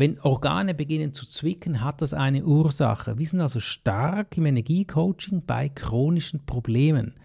Wenn Organe beginnen zu zwicken, hat das eine Ursache. Wir sind also stark im Energiecoaching bei chronischen Problemen.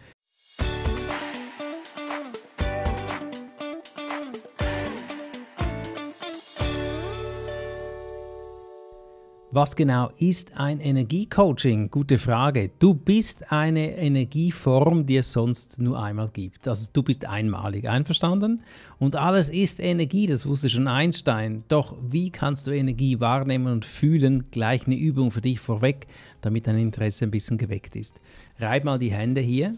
Was genau ist ein Energiecoaching? Gute Frage. Du bist eine Energieform, die es sonst nur einmal gibt. Also du bist einmalig, einverstanden? Und alles ist Energie, das wusste schon Einstein. Doch wie kannst du Energie wahrnehmen und fühlen? Gleich eine Übung für dich vorweg, damit dein Interesse ein bisschen geweckt ist. Reib mal die Hände hier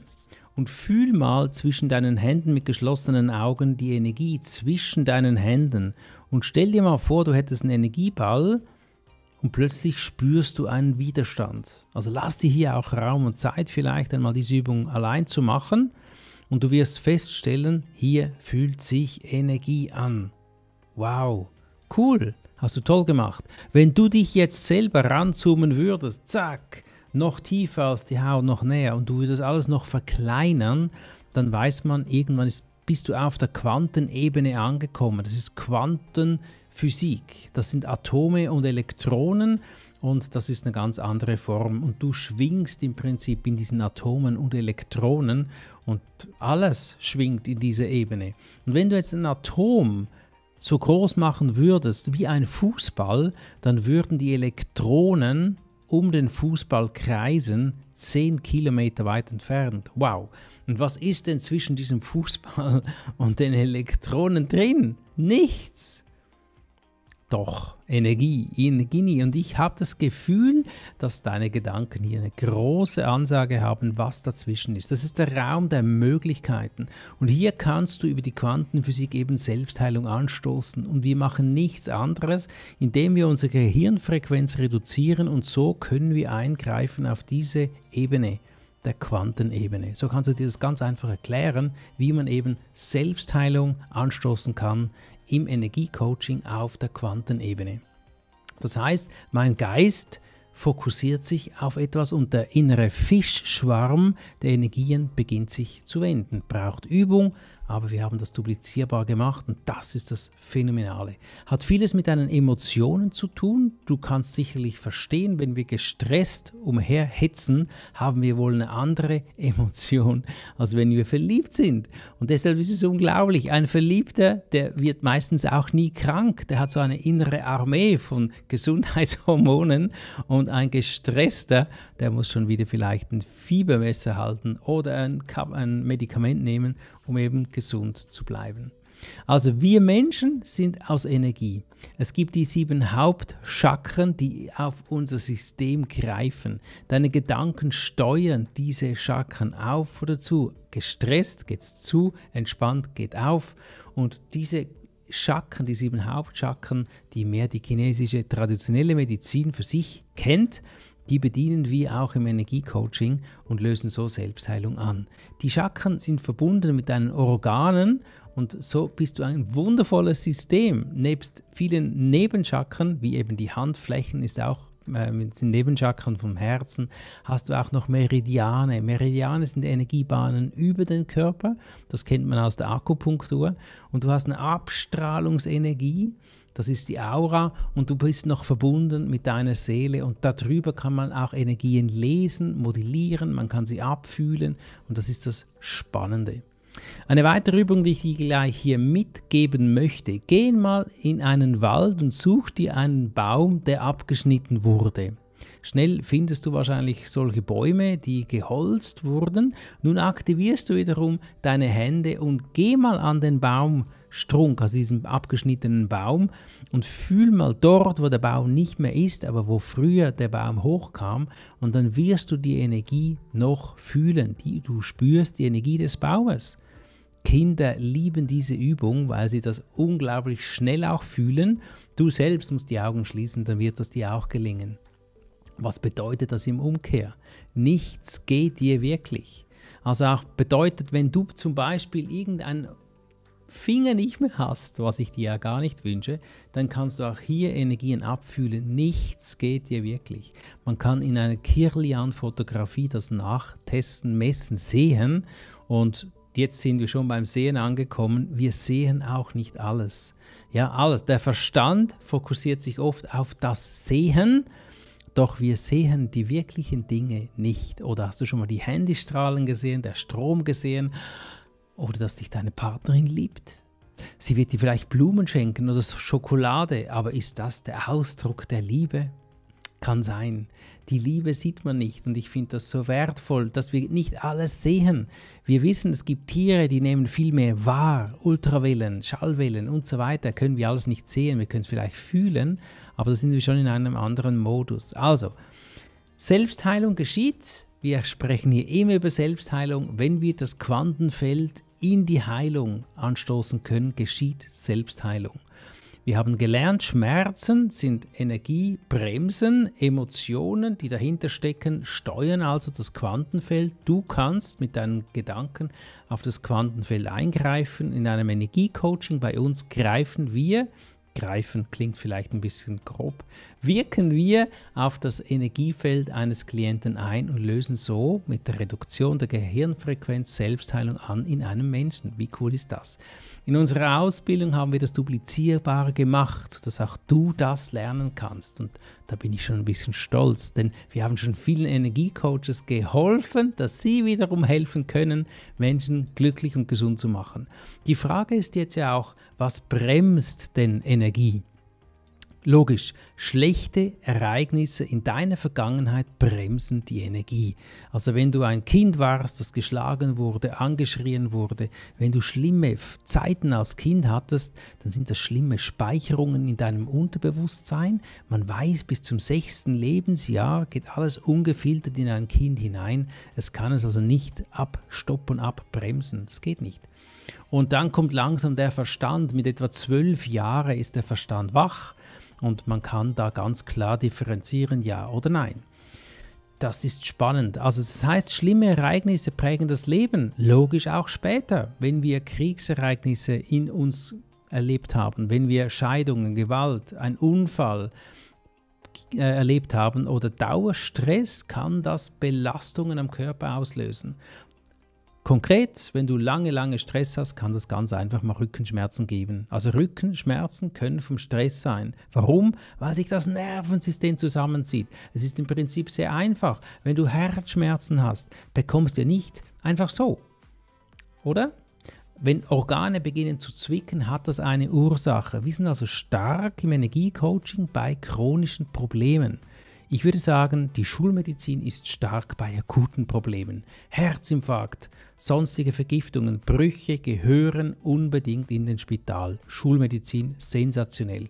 und fühl mal zwischen deinen Händen mit geschlossenen Augen die Energie zwischen deinen Händen und stell dir mal vor, du hättest einen Energieball und plötzlich spürst du einen Widerstand. Also lass dir hier auch Raum und Zeit vielleicht einmal diese Übung allein zu machen und du wirst feststellen, hier fühlt sich Energie an. Wow, cool, hast du toll gemacht. Wenn du dich jetzt selber ranzoomen würdest, zack, noch tiefer als die Haut, noch näher und du würdest alles noch verkleinern, dann weiß man, irgendwann ist, bist du auf der Quantenebene angekommen. Das ist Quanten. Physik. Das sind Atome und Elektronen und das ist eine ganz andere Form. Und du schwingst im Prinzip in diesen Atomen und Elektronen und alles schwingt in dieser Ebene. Und wenn du jetzt ein Atom so groß machen würdest wie ein Fußball, dann würden die Elektronen um den Fußball kreisen, 10 Kilometer weit entfernt. Wow. Und was ist denn zwischen diesem Fußball und den Elektronen drin? Nichts doch Energie in Guinea. Und ich habe das Gefühl, dass deine Gedanken hier eine große Ansage haben, was dazwischen ist. Das ist der Raum der Möglichkeiten. Und hier kannst du über die Quantenphysik eben Selbstheilung anstoßen. Und wir machen nichts anderes, indem wir unsere Gehirnfrequenz reduzieren und so können wir eingreifen auf diese Ebene der Quantenebene. So kannst du dir das ganz einfach erklären, wie man eben Selbstheilung anstoßen kann im Energiecoaching auf der Quantenebene. Das heißt, mein Geist fokussiert sich auf etwas und der innere Fischschwarm der Energien beginnt sich zu wenden. Braucht Übung, aber wir haben das duplizierbar gemacht und das ist das Phänomenale. Hat vieles mit deinen Emotionen zu tun. Du kannst sicherlich verstehen, wenn wir gestresst umherhetzen, haben wir wohl eine andere Emotion, als wenn wir verliebt sind. Und deshalb ist es unglaublich. Ein Verliebter, der wird meistens auch nie krank. Der hat so eine innere Armee von Gesundheitshormonen und ein gestresster, der muss schon wieder vielleicht ein Fiebermesser halten oder ein, ein Medikament nehmen, um eben gesund zu bleiben. Also wir Menschen sind aus Energie. Es gibt die sieben Hauptchakren, die auf unser System greifen. Deine Gedanken steuern diese Chakren auf oder zu. Gestresst geht es zu, entspannt geht auf und diese Chakren, die sieben Hauptchakren, die mehr die chinesische traditionelle Medizin für sich kennt, die bedienen wir auch im Energiecoaching und lösen so Selbstheilung an. Die Chakren sind verbunden mit deinen Organen und so bist du ein wundervolles System. Nebst vielen Nebenchakren, wie eben die Handflächen, ist auch mit äh, den Nebenchakren vom Herzen, hast du auch noch Meridiane. Meridiane sind Energiebahnen über den Körper, das kennt man aus der Akupunktur. Und du hast eine Abstrahlungsenergie, das ist die Aura und du bist noch verbunden mit deiner Seele und darüber kann man auch Energien lesen, modellieren, man kann sie abfühlen und das ist das Spannende. Eine weitere Übung, die ich dir gleich hier mitgeben möchte. Geh mal in einen Wald und such dir einen Baum, der abgeschnitten wurde. Schnell findest du wahrscheinlich solche Bäume, die geholzt wurden. Nun aktivierst du wiederum deine Hände und geh mal an den Baumstrunk, also diesen abgeschnittenen Baum, und fühl mal dort, wo der Baum nicht mehr ist, aber wo früher der Baum hochkam. Und dann wirst du die Energie noch fühlen, die du spürst, die Energie des Baumes. Kinder lieben diese Übung, weil sie das unglaublich schnell auch fühlen. Du selbst musst die Augen schließen, dann wird das dir auch gelingen. Was bedeutet das im Umkehr? Nichts geht dir wirklich. Also auch bedeutet, wenn du zum Beispiel irgendein Finger nicht mehr hast, was ich dir ja gar nicht wünsche, dann kannst du auch hier Energien abfühlen. Nichts geht dir wirklich. Man kann in einer Kirlian-Fotografie das nachtesten, messen, sehen. Und jetzt sind wir schon beim Sehen angekommen. Wir sehen auch nicht alles. Ja, alles. Der Verstand fokussiert sich oft auf das Sehen doch wir sehen die wirklichen Dinge nicht. Oder hast du schon mal die Handystrahlen gesehen, der Strom gesehen oder dass dich deine Partnerin liebt? Sie wird dir vielleicht Blumen schenken oder Schokolade, aber ist das der Ausdruck der Liebe? kann sein. Die Liebe sieht man nicht und ich finde das so wertvoll, dass wir nicht alles sehen. Wir wissen, es gibt Tiere, die nehmen viel mehr wahr, Ultrawellen, Schallwellen und so weiter, können wir alles nicht sehen, wir können es vielleicht fühlen, aber da sind wir schon in einem anderen Modus. Also, Selbstheilung geschieht. Wir sprechen hier immer über Selbstheilung. Wenn wir das Quantenfeld in die Heilung anstoßen können, geschieht Selbstheilung. Wir haben gelernt, Schmerzen sind Energiebremsen, Emotionen, die dahinter stecken, steuern also das Quantenfeld. Du kannst mit deinen Gedanken auf das Quantenfeld eingreifen. In einem Energiecoaching bei uns greifen wir greifen, klingt vielleicht ein bisschen grob, wirken wir auf das Energiefeld eines Klienten ein und lösen so mit der Reduktion der Gehirnfrequenz Selbstheilung an in einem Menschen. Wie cool ist das? In unserer Ausbildung haben wir das Duplizierbare gemacht, sodass auch du das lernen kannst. Und da bin ich schon ein bisschen stolz, denn wir haben schon vielen Energiecoaches geholfen, dass sie wiederum helfen können, Menschen glücklich und gesund zu machen. Die Frage ist jetzt ja auch, was bremst denn Energie? Energie, Logisch, schlechte Ereignisse in deiner Vergangenheit bremsen die Energie. Also wenn du ein Kind warst, das geschlagen wurde, angeschrien wurde, wenn du schlimme Zeiten als Kind hattest, dann sind das schlimme Speicherungen in deinem Unterbewusstsein. Man weiß, bis zum sechsten Lebensjahr geht alles ungefiltert in ein Kind hinein. Es kann es also nicht abstoppen, abbremsen. Das geht nicht. Und dann kommt langsam der Verstand. Mit etwa zwölf Jahren ist der Verstand wach und man kann da ganz klar differenzieren, ja oder nein. Das ist spannend. Also das heißt, schlimme Ereignisse prägen das Leben, logisch auch später, wenn wir Kriegsereignisse in uns erlebt haben, wenn wir Scheidungen, Gewalt, einen Unfall äh, erlebt haben oder Dauerstress, kann das Belastungen am Körper auslösen. Konkret, wenn du lange, lange Stress hast, kann das ganz einfach mal Rückenschmerzen geben. Also Rückenschmerzen können vom Stress sein. Warum? Weil sich das Nervensystem zusammenzieht. Es ist im Prinzip sehr einfach. Wenn du Herzschmerzen hast, bekommst du nicht einfach so. Oder? Wenn Organe beginnen zu zwicken, hat das eine Ursache. Wir sind also stark im Energiecoaching bei chronischen Problemen. Ich würde sagen, die Schulmedizin ist stark bei akuten Problemen. Herzinfarkt, sonstige Vergiftungen, Brüche gehören unbedingt in den Spital. Schulmedizin sensationell.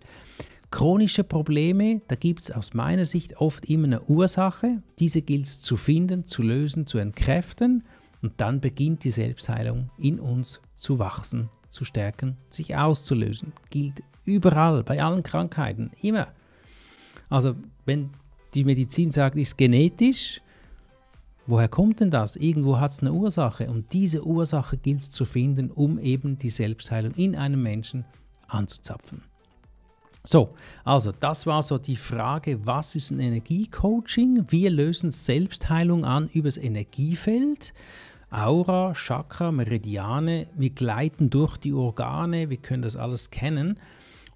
Chronische Probleme, da gibt es aus meiner Sicht oft immer eine Ursache. Diese gilt es zu finden, zu lösen, zu entkräften und dann beginnt die Selbstheilung in uns zu wachsen, zu stärken, sich auszulösen. Gilt überall, bei allen Krankheiten, immer. Also wenn die Medizin sagt, ist genetisch. Woher kommt denn das? Irgendwo hat es eine Ursache und diese Ursache gilt es zu finden, um eben die Selbstheilung in einem Menschen anzuzapfen. So, also das war so die Frage, was ist ein Energiecoaching? Wir lösen Selbstheilung an übers Energiefeld. Aura, Chakra, Meridiane, wir gleiten durch die Organe, wir können das alles kennen.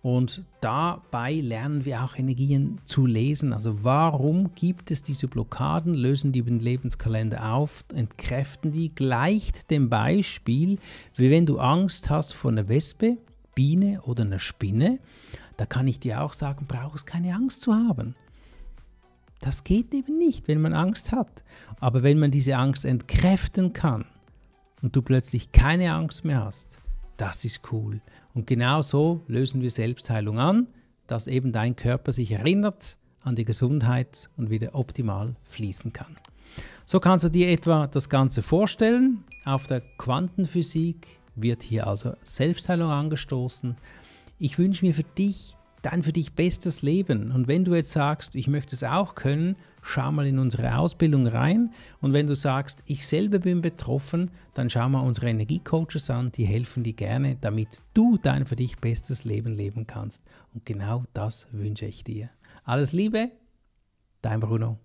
Und dabei lernen wir auch Energien zu lesen. Also warum gibt es diese Blockaden, lösen die den Lebenskalender auf, entkräften die, gleicht dem Beispiel, wie wenn du Angst hast vor einer Wespe, Biene oder einer Spinne, da kann ich dir auch sagen, brauchst keine Angst zu haben. Das geht eben nicht, wenn man Angst hat. Aber wenn man diese Angst entkräften kann und du plötzlich keine Angst mehr hast, das ist cool. Und genau so lösen wir Selbstheilung an, dass eben dein Körper sich erinnert an die Gesundheit und wieder optimal fließen kann. So kannst du dir etwa das Ganze vorstellen. Auf der Quantenphysik wird hier also Selbstheilung angestoßen. Ich wünsche mir für dich dein für dich bestes Leben. Und wenn du jetzt sagst, ich möchte es auch können, schau mal in unsere Ausbildung rein. Und wenn du sagst, ich selber bin betroffen, dann schau mal unsere Energiecoaches an, die helfen dir gerne, damit du dein für dich bestes Leben leben kannst. Und genau das wünsche ich dir. Alles Liebe, dein Bruno.